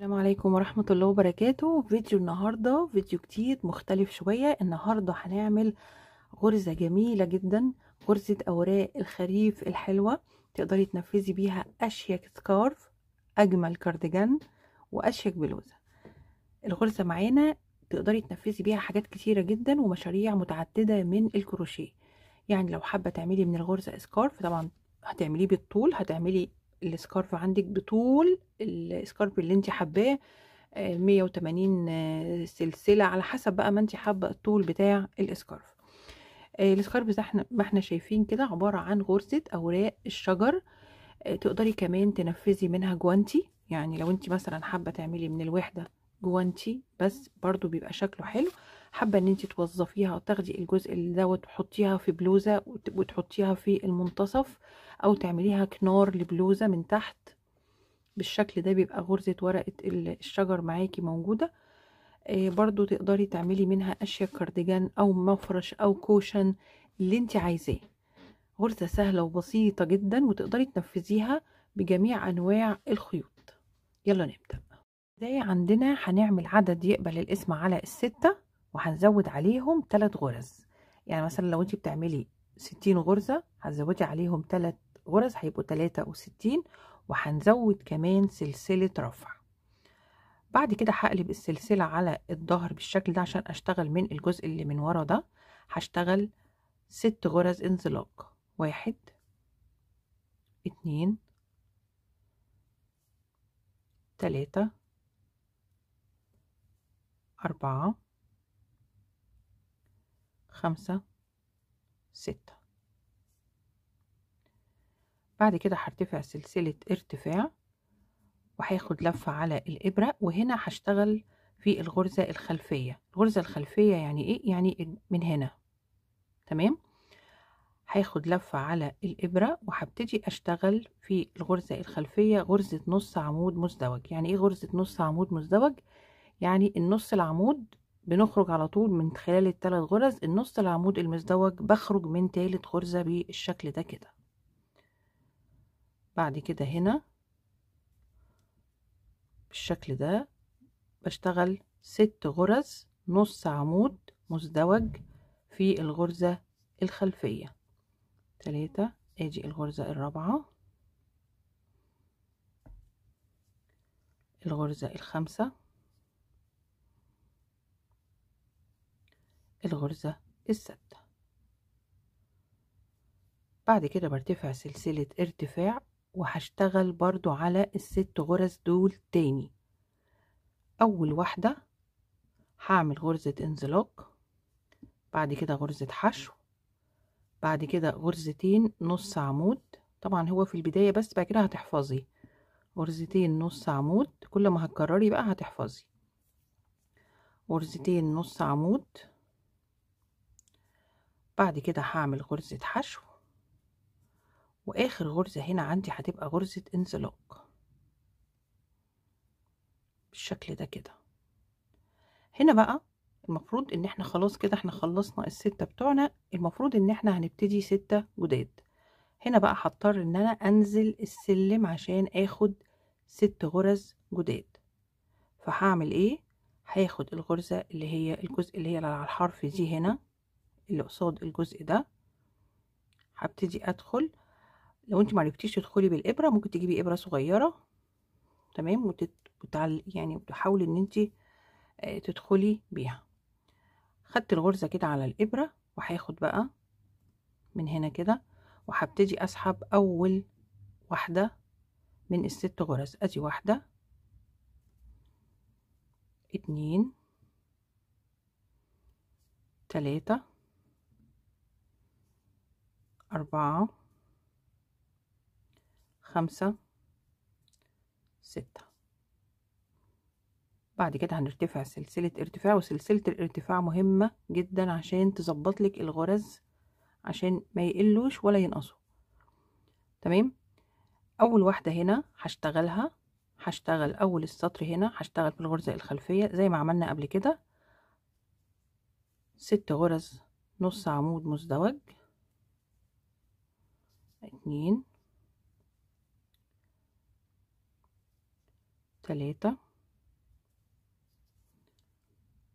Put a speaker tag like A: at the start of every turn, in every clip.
A: السلام عليكم ورحمة الله وبركاته فيديو النهاردة فيديو جديد مختلف شوية النهاردة هنعمل غرزة جميلة جدا غرزة أوراق الخريف الحلوة تقدري تنفذي بيها أشيك سكارف أجمل كارديجان وأشيك بلوزة الغرزة معانا تقدري تنفذي بيها حاجات كتيرة جدا ومشاريع متعددة من الكروشيه يعني لو حابة تعملي من الغرزة سكارف طبعا هتعمليه بالطول هتعملي السكارف عندك بطول السكارف اللي انت حباه 180 آه، آه، سلسله على حسب بقى ما انت حابه الطول بتاع السكارف السكارف ده احنا ما احنا شايفين كده عباره عن غرزه اوراق الشجر آه، تقدري كمان تنفذي منها جوانتي يعني لو انت مثلا حابه تعملي من الوحده جوانتي بس برضو بيبقى شكله حلو حابه ان انت توظفيها وتاخدي الجزء اللي دوت وتحطيها في بلوزه وتحطيها في المنتصف او تعمليها كنار لبلوزه من تحت بالشكل ده بيبقى غرزه ورقه الشجر معاكي موجوده آه برضو تقدري تعملي منها اشياء كارديجان او مفرش او كوشن اللي انت عايزاه غرزه سهله وبسيطه جدا وتقدري تنفذيها بجميع انواع الخيوط يلا نبدا زي عندنا هنعمل عدد يقبل الاسم على السته وهنزود عليهم ثلاث غرز يعني مثلا لو انت بتعملي ستين غرزه هتزودي عليهم ثلاث غرز هيبقوا 63 وهنزود كمان سلسلة رفع بعد كده هقلب السلسلة على الظهر بالشكل ده عشان اشتغل من الجزء اللي من ورا ده هشتغل ست غرز انزلاق واحد اتنين تلاتة أربعة خمسة ستة بعد كده هرتفع سلسلة ارتفاع وهاخد لفة على الإبرة وهنا هشتغل في الغرزة الخلفية الغرزة الخلفية يعني إيه؟ يعني من هنا تمام؟ هاخد لفة على الإبرة وهبتدي أشتغل في الغرزة الخلفية غرزة نص عمود مزدوج يعني إيه غرزة نص عمود مزدوج؟ يعني النص العمود بنخرج على طول من خلال الثلاث غرز النص العمود المزدوج بخرج من ثالث غرزة بالشكل ده كده بعد كده هنا بالشكل ده بشتغل ست غرز نص عمود مزدوج في الغرزة الخلفية تلاتة ادي الغرزة الرابعة الغرزة الخامسة الغرزة السادسة بعد كده برتفع سلسلة ارتفاع وهشتغل برضو على الست غرز دول تاني اول واحدة هعمل غرزة انزلاق بعد كده غرزة حشو بعد كده غرزتين نص عمود طبعا هو في البداية بس بعد كده هتحفظي غرزتين نص عمود كل ما هتكرري بقى هتحفظي غرزتين نص عمود بعد كده هعمل غرزة حشو واخر غرزة هنا عندي هتبقى غرزة انزلاق بالشكل ده كده هنا بقى المفروض ان احنا خلاص كده احنا خلصنا الستة بتوعنا المفروض ان احنا هنبتدي ستة جداد هنا بقى هضطر ان انا انزل السلم عشان اخد ست غرز جداد فهعمل ايه هاخد الغرزة اللي هي الجزء اللي هي على الحرف دي هنا اللي قصاد الجزء ده هبتدي ادخل لو انت معرفتيش تدخلي بالابره ممكن تجيبي ابره صغيره تمام وتت... يعني وتحاولي ان انت آه، تدخلي بيها خدت الغرزه كده على الابره وهاخد بقى من هنا كده وهبتدي اسحب اول واحده من الست غرز ادي واحده اتنين تلاتة أربعة خمسة ستة بعد كده هنرتفع سلسلة ارتفاع وسلسلة الارتفاع مهمة جدا عشان تظبط لك الغرز عشان ما يقلوش ولا ينقصوا تمام اول واحدة هنا هشتغلها هشتغل اول السطر هنا هشتغل في الغرزة الخلفية زي ما عملنا قبل كده ست غرز نص عمود مزدوج اتنين ثلاثة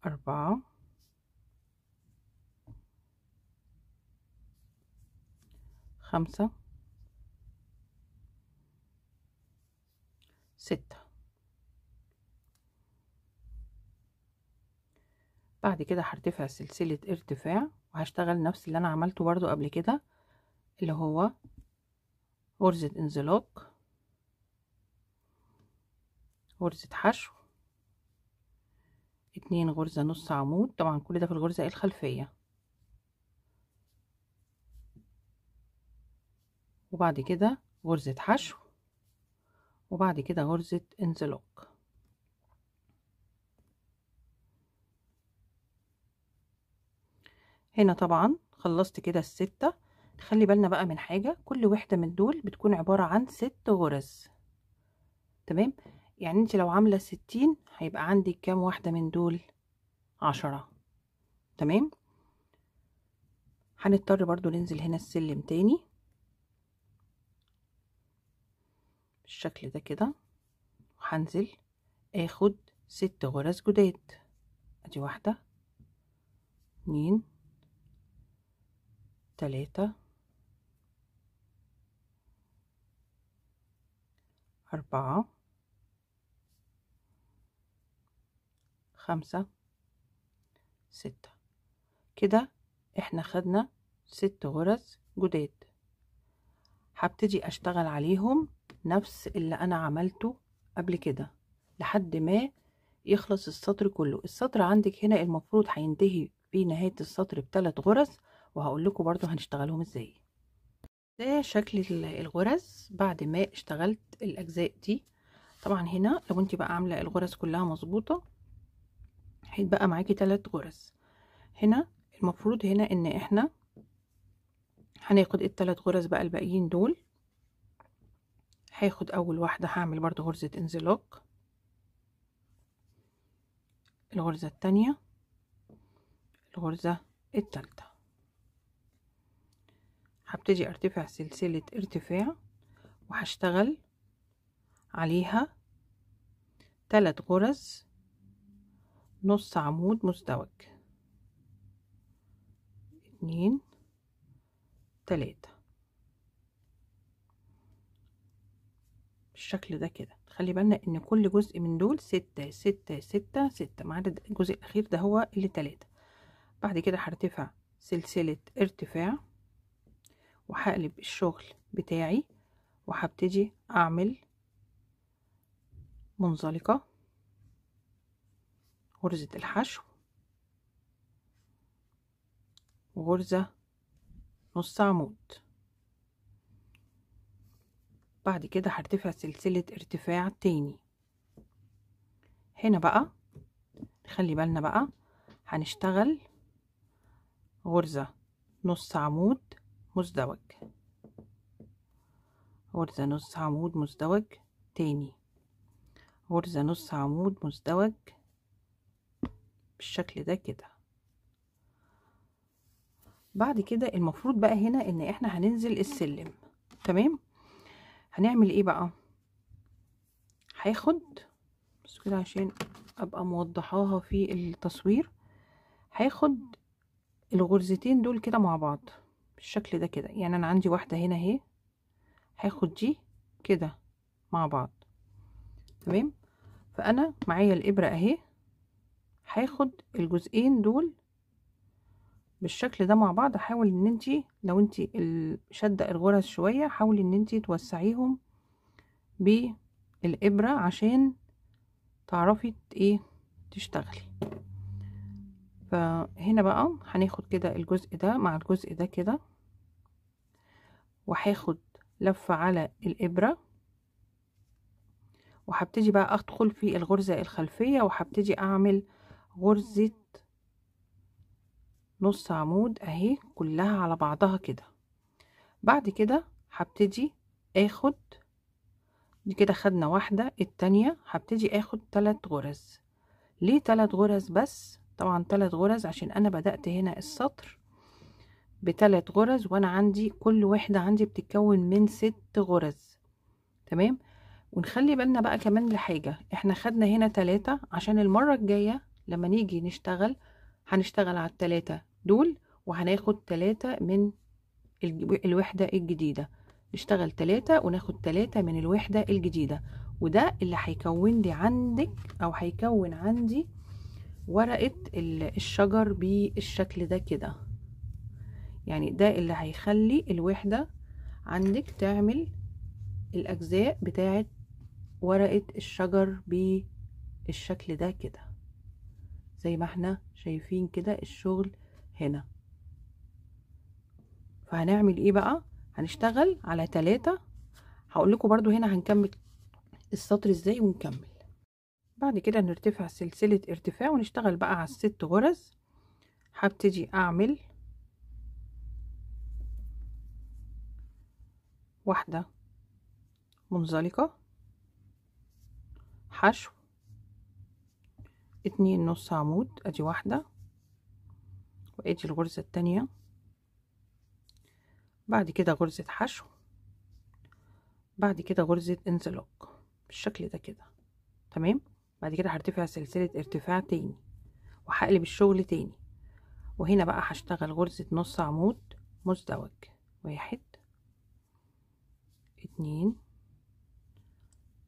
A: أربعة خمسة ستة بعد كده هرتفع سلسلة ارتفاع وهشتغل نفس اللي انا عملته برضو قبل كده اللي هو غرزة انزلاق غرزة حشو اتنين غرزة نص عمود طبعا كل ده في الغرزة الخلفية وبعد كده غرزة حشو وبعد كده غرزة انزلاق هنا طبعا خلصت كده الستة نخلي بالنا بقى من حاجة كل واحدة من دول بتكون عبارة عن ست غرز تمام يعني انت لو عاملة ستين هيبقى عندك كام واحدة من دول عشرة تمام هنضطر برضو ننزل هنا السلم تاني بالشكل ده كده وهنزل اخد ست غرز جداد ادي واحدة اتنين تلاتة أربعة خمسة ستة كده احنا خدنا ست غرز جداد هبتدي اشتغل عليهم نفس اللي انا عملته قبل كده لحد ما يخلص السطر كله السطر عندك هنا المفروض هينتهي في نهاية السطر بثلاث غرز وهقول لكم برضو هنشتغلهم ازاي ده شكل الغرز بعد ما اشتغلت الاجزاء دي طبعا هنا لو انت بقى عامله الغرز كلها مظبوطه هيتبقى معاكي تلات غرز هنا المفروض هنا ان احنا هناخد التلات غرز بقى الباقيين دول هاخد اول واحده هعمل برضو غرزه انزلاق الغرزه الثانيه الغرزه الثالثه هبتدي ارتفع سلسله ارتفاع وهشتغل عليها ثلاث غرز نص عمود مزدوج اتنين تلاتة بالشكل ده كده خلي بالنا ان كل جزء من دول ستة ستة ستة ستة ما عدا الجزء الاخير ده هو اللي تلاتة بعد كده هرتفع سلسلة ارتفاع وهقلب الشغل بتاعي وهبتدي اعمل منزلقة غرزة الحشو وغرزة نص عمود بعد كده هرتفع سلسلة ارتفاع تاني هنا بقى خلي بالنا بقى هنشتغل غرزة نص عمود مزدوج غرزة نص عمود مزدوج تاني غرزة نص عمود مزدوج بالشكل ده كده بعد كده المفروض بقى هنا ان احنا هننزل السلم تمام هنعمل ايه بقى هاخد بس كده عشان ابقى موضحاها في التصوير هاخد الغرزتين دول كده مع بعض بالشكل ده كده يعني انا عندي واحده هنا اهي هاخد دي كده مع بعض تمام فانا معايا الابره اهي هاخد الجزئين دول بالشكل ده مع بعض حاول ان انت لو انت شده الغرز شويه حاولي ان انت توسعيهم بالابره عشان تعرفي ايه تشتغلي فهنا بقى هناخد كده الجزء ده مع الجزء ده كده وهاخد لفه على الابره وهبتدي بقى ادخل في الغرزه الخلفيه وهبتدي اعمل غرزة نص عمود اهي كلها على بعضها كده بعد كده هبتدي اخد دي كده خدنا واحدة التانية هبتدي اخد تلات غرز ليه تلات غرز بس طبعا تلات غرز عشان انا بدأت هنا السطر بتلات غرز وانا عندي كل واحدة عندي بتتكون من ست غرز تمام ونخلي بالنا بقى كمان لحاجة احنا خدنا هنا تلاتة عشان المرة الجاية لما نيجي نشتغل هنشتغل على التلاتة دول وهناخد تلاتة من الوحدة الجديدة نشتغل تلاتة وناخد تلاتة من الوحدة الجديدة وده اللي هيكون لي عندك او هيكون عندي ورقة الشجر بالشكل ده كده يعني ده اللي هيخلي الوحدة عندك تعمل الأجزاء بتاعت ورقة الشجر بالشكل ده كده زي ما احنا شايفين كده الشغل هنا فهنعمل ايه بقى هنشتغل على تلاتة هقول لكم برضو هنا هنكمل السطر ازاي ونكمل بعد كده نرتفع سلسلة ارتفاع ونشتغل بقى على الست غرز هبتدي اعمل واحدة منزلقة حشو اتنين نص عمود ادي واحدة وادي الغرزة التانية بعد كده غرزة حشو بعد كده غرزة انزلاق بالشكل ده كده تمام بعد كده هرتفع سلسلة ارتفاع تاني وهقلب الشغل تاني وهنا بقى هشتغل غرزة نص عمود مزدوج واحد اتنين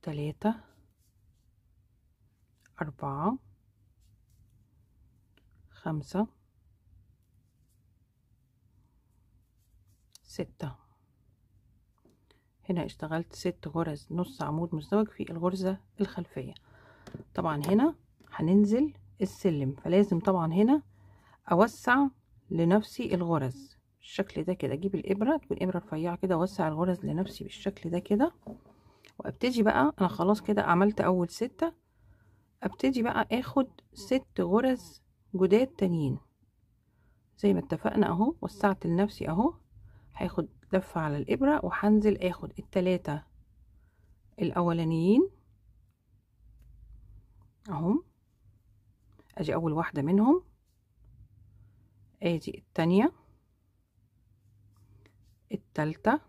A: تلاتة أربعة خمسة ستة هنا اشتغلت ست غرز نص عمود مزدوج في الغرزة الخلفية طبعا هنا هننزل السلم فلازم طبعا هنا اوسع لنفسي الغرز بالشكل ده كده اجيب الابره تكون ابره رفيعه كده اوسع الغرز لنفسي بالشكل ده كده وابتدي بقى انا خلاص كده عملت اول ستة ابتدي بقى اخد ست غرز جداد تانيين زي ما اتفقنا اهو وسعت لنفسي اهو هاخد لفة على الابرة وهنزل اخد التلاتة الاولانيين اهم ادي اول واحدة منهم ادي التانية التالتة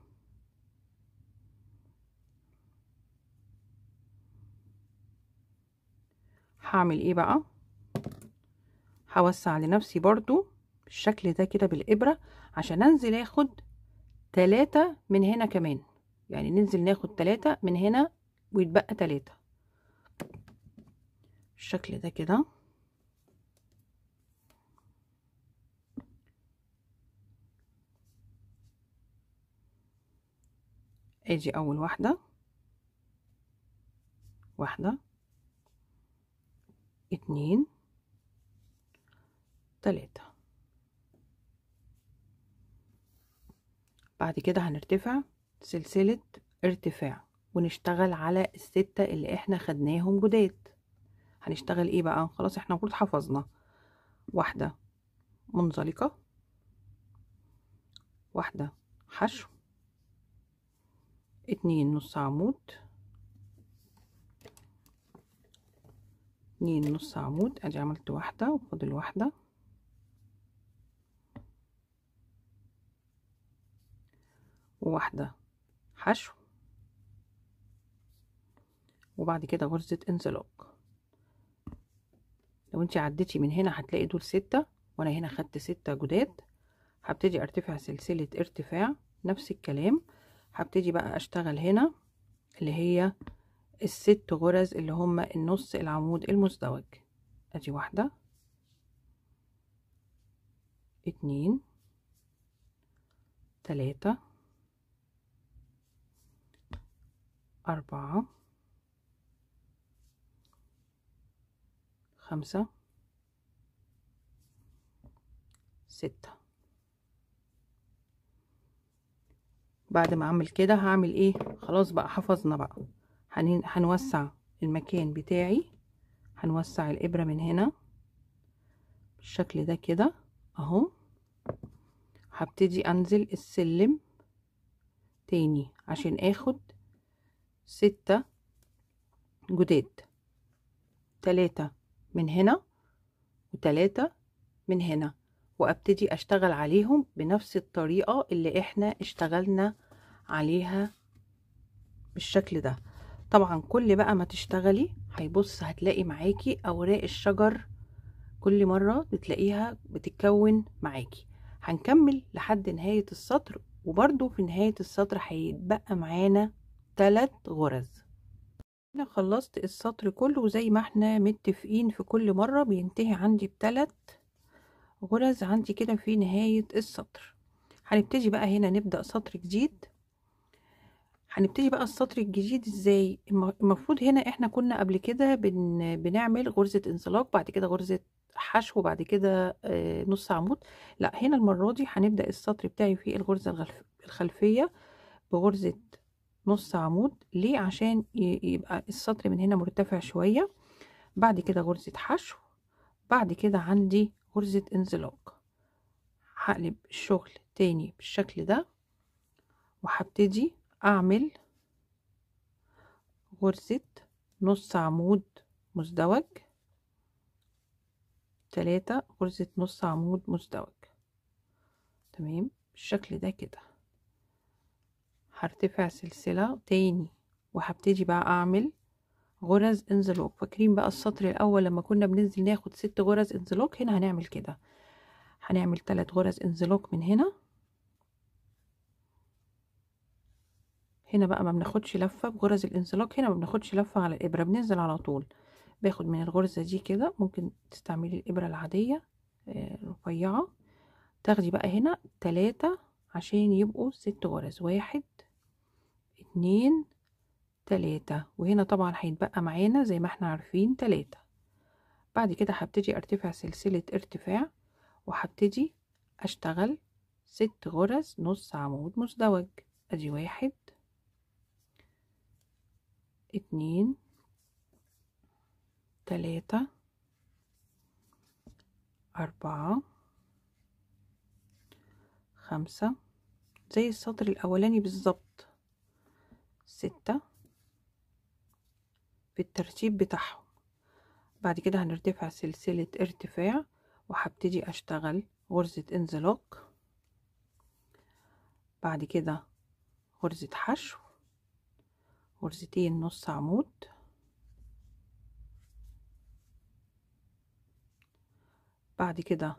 A: هعمل ايه بقى هوسع لنفسي برضو بالشكل ده كده بالإبرة عشان أنزل أخد تلاتة من هنا كمان يعني ننزل ناخد تلاتة من هنا ويتبقى تلاتة بالشكل ده كده اجي اول واحدة واحدة اتنين ثلاثة بعد كده هنرتفع سلسلة ارتفاع ونشتغل على الستة اللي احنا خدناهم جداد هنشتغل ايه بقى خلاص احنا المفروض حفظنا واحدة منزلقة واحدة حشو اتنين نص عمود اتنين نص عمود ادي عملت واحدة وفاضل واحدة واحدة حشو وبعد كده غرزة انزلاق لو انت عديتي من هنا هتلاقي دول ستة وانا هنا خدت ستة جداد هبتدي ارتفع سلسلة ارتفاع نفس الكلام هبتدي بقى اشتغل هنا اللي هي الست غرز اللي هما النص العمود المزدوج ادي واحدة اتنين تلاتة أربعة خمسة ستة بعد ما أعمل كده هعمل إيه خلاص بقى حفظنا بقى هنوسع المكان بتاعي هنوسع الإبرة من هنا بالشكل ده كده أهو هبتدي أنزل السلم تاني عشان اخد ستة جداد تلاتة من هنا وتلاتة من هنا وابتدي اشتغل عليهم بنفس الطريقة اللي احنا اشتغلنا عليها بالشكل ده طبعا كل بقى ما تشتغلي هيبص هتلاقي معاكي اوراق الشجر كل مرة بتلاقيها بتتكون معاكي هنكمل لحد نهاية السطر وبرضو في نهاية السطر هيتبقى معانا ثلاث غرز انا خلصت السطر كله وزي ما احنا متفقين في كل مرة بينتهي عندي بثلاث غرز عندي كده في نهاية السطر هنبتدي بقى هنا نبدأ سطر جديد هنبتدي بقى السطر الجديد ازاي المفروض هنا احنا كنا قبل كده بن... بنعمل غرزة انزلاق بعد كده غرزة حشو بعد كده آه، نص عمود لا هنا المرة دي هنبدأ السطر بتاعي في الغرزة الخلفية بغرزة نص عمود ليه عشان يبقى السطر من هنا مرتفع شوية بعد كده غرزة حشو بعد كده عندي غرزة انزلاق هقلب الشغل تاني بالشكل ده وهبتدي اعمل غرزة نص عمود مزدوج تلاتة غرزة نص عمود مزدوج تمام بالشكل ده كده هرتفع سلسلة تاني وهبتدي بقى اعمل غرز انزلوك فاكرين بقى السطر الاول لما كنا بننزل ناخد ست غرز انزلوك هنا هنعمل كده هنعمل تلات غرز انزلوك من هنا هنا بقى ما بناخدش لفه بغرز الانزلاق هنا ما بناخدش لفه على الابره بننزل على طول باخد من الغرزه دي كده ممكن تستعملي الابره العاديه آه، رفيعه تاخدي بقى هنا تلاتة عشان يبقوا ست غرز واحد اتنين تلاتة وهنا طبعا هيتبقى معانا زي ما احنا عارفين تلاتة بعد كده هبتدي ارتفع سلسلة ارتفاع وهبتدي اشتغل ست غرز نص عمود مزدوج ادي واحد اتنين تلاتة أربعة خمسة زي السطر الأولاني بالظبط ستة بالترتيب بتاعهم بعد كده هنرتفع سلسلة ارتفاع وهبتدي اشتغل غرزة انزلاق بعد كده غرزة حشو غرزتين نص عمود بعد كده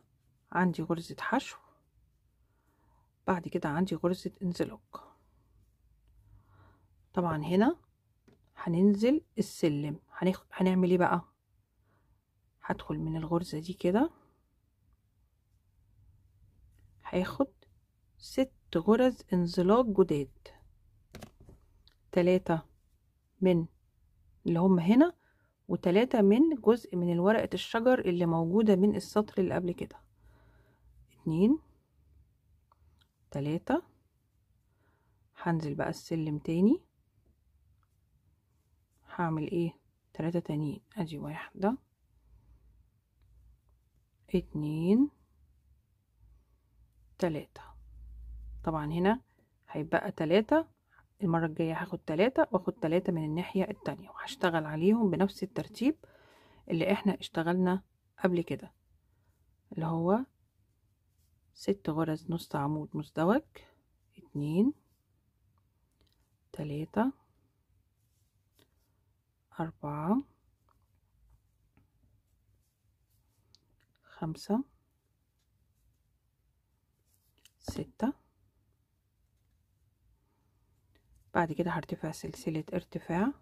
A: عندي غرزة حشو بعد كده عندي غرزة انزلاق طبعا هنا هننزل السلم هنخ... هنعمل ايه بقى هدخل من الغرزة دي كده هاخد ست غرز انزلاق جداد تلاتة من اللي هم هنا وتلاتة من جزء من ورقة الشجر اللي موجودة من السطر اللي قبل كده اتنين تلاتة هنزل بقى السلم تاني هعمل ايه تلاتة تانيين ادي واحدة اتنين تلاتة طبعا هنا هيبقى تلاتة المرة الجاية هاخد تلاتة واخد تلاتة من الناحية التانية وهشتغل عليهم بنفس الترتيب اللي احنا اشتغلنا قبل كده اللي هو ست غرز نص عمود مزدوج اتنين تلاتة أربعة خمسة ستة بعد كده هرتفع سلسلة ارتفاع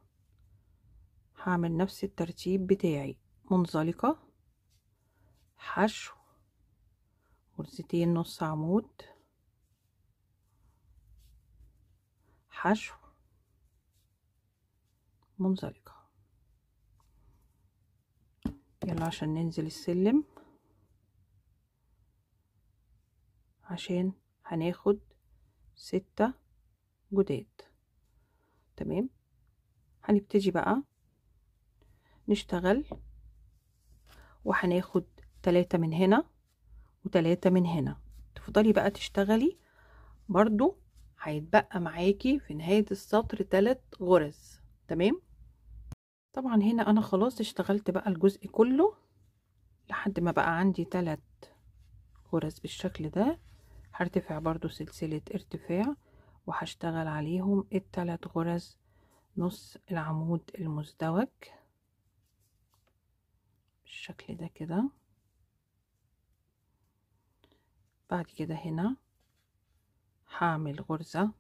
A: هعمل نفس الترتيب بتاعي منزلقة حشو غرزتين نص عمود حشو منزلقة يلا عشان ننزل السلم عشان هناخد ستة جداد تمام هنبتدي بقى نشتغل وهناخد تلاتة من هنا وتلاتة من هنا تفضلي بقى تشتغلي برضو هيتبقى معاكي في نهاية السطر تلات غرز تمام طبعا هنا انا خلاص اشتغلت بقى الجزء كله لحد ما بقى عندي تلات غرز بالشكل ده هرتفع برضو سلسلة ارتفاع وهشتغل عليهم التلات غرز نص العمود المزدوج بالشكل ده كده بعد كده هنا هعمل غرزة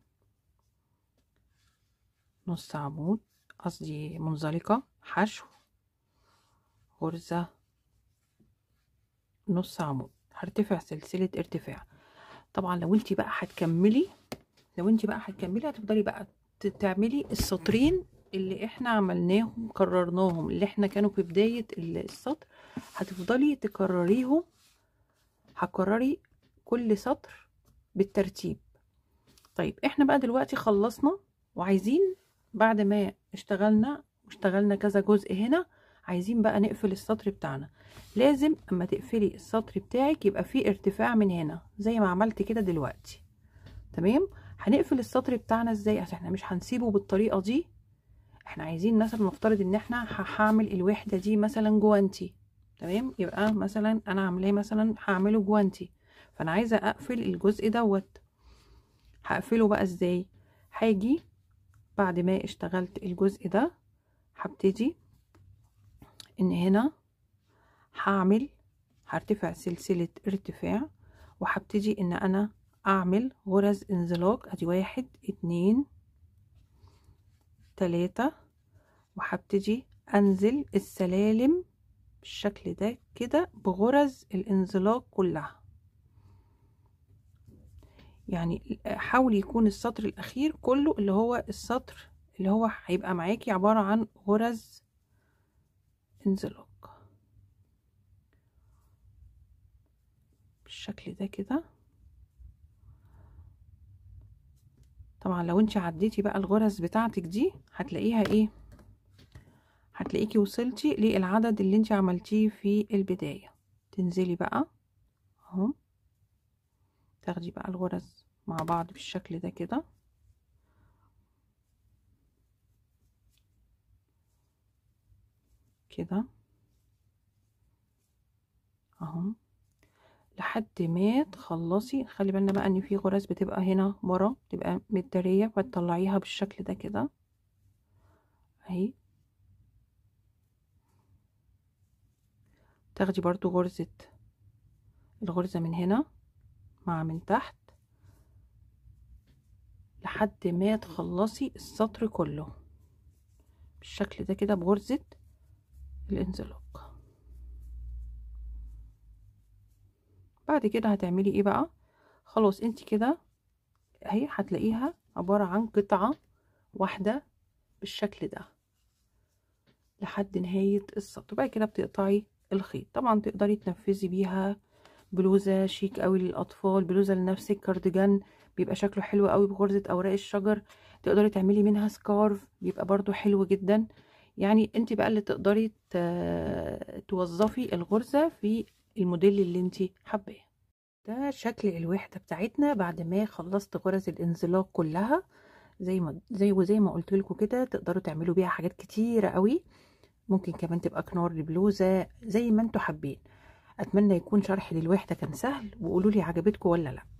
A: نص عمود قصدي منزلقة حشو غرزة نص عمود هرتفع سلسلة ارتفاع طبعا لو انت بقى هتكملي لو انت بقى هتكملي هتفضلي بقى تعملي السطرين اللي احنا عملناهم كررناهم اللي احنا كانوا في بداية السطر هتفضلي تكرريهم هكرري كل سطر بالترتيب طيب احنا بقى دلوقتي خلصنا وعايزين بعد ما اشتغلنا واشتغلنا كذا جزء هنا عايزين بقى نقفل السطر بتاعنا لازم اما تقفلي السطر بتاعك يبقى فيه ارتفاع من هنا زي ما عملت كده دلوقتي تمام هنقفل السطر بتاعنا ازاي احنا مش هنسيبه بالطريقه دي احنا عايزين مثلا نفترض ان احنا هعمل الوحده دي مثلا جوانتي تمام يبقى مثلا انا عاملاه مثلا هعمله جوانتي فانا عايزه اقفل الجزء دوت هقفله بقى ازاي هاجي بعد ما اشتغلت الجزء ده هبتدي ان هنا هعمل هرتفع سلسلة ارتفاع وهبتدي ان انا اعمل غرز انزلاق ادي واحد اتنين تلاتة وهبتدي انزل السلالم بالشكل ده كده بغرز الانزلاق كلها يعني حاولي يكون السطر الاخير كله اللي هو السطر اللي هو هيبقى معاكي عبارة عن غرز انزلاق بالشكل ده كده طبعا لو انت عديتي بقى الغرز بتاعتك دي هتلاقيها ايه هتلاقيكي وصلتي للعدد اللي انت عملتيه في البداية تنزلي بقى اهو تاخدي بقى الغرز مع بعض بالشكل ده كده كده اهو لحد ما تخلصي خلي بالنا بقى ان في غرز بتبقى هنا ورا بتبقى مداريه فتطلعيها بالشكل ده كده اهي تاخدي برضو غرزة الغرزة من هنا مع من تحت لحد ما تخلصي السطر كله بالشكل ده كده بغرزة الانزلاق بعد كده هتعملي ايه بقى خلاص انت كده اهي هتلاقيها عبارة عن قطعة واحدة بالشكل ده لحد نهاية السطر بعد كده بتقطعي الخيط طبعا تقدري تنفذي بيها بلوزه شيك قوي للاطفال بلوزه لنفسك كارديجان بيبقى شكله حلو قوي بغرزه اوراق الشجر تقدري تعملي منها سكارف بيبقى برضو حلو جدا يعني انت بقى اللي تقدري توظفي الغرزه في الموديل اللي انت حباه ده شكل الوحده بتاعتنا بعد ما خلصت غرز الانزلاق كلها زي ما زي وزي ما قلت لكم كده تقدروا تعملوا بيها حاجات كتيره قوي ممكن كمان تبقى كنار لبلوزه زي ما انتوا حابين اتمنى يكون شرحي للوحده كان سهل وقولوا لي عجبتكم ولا لا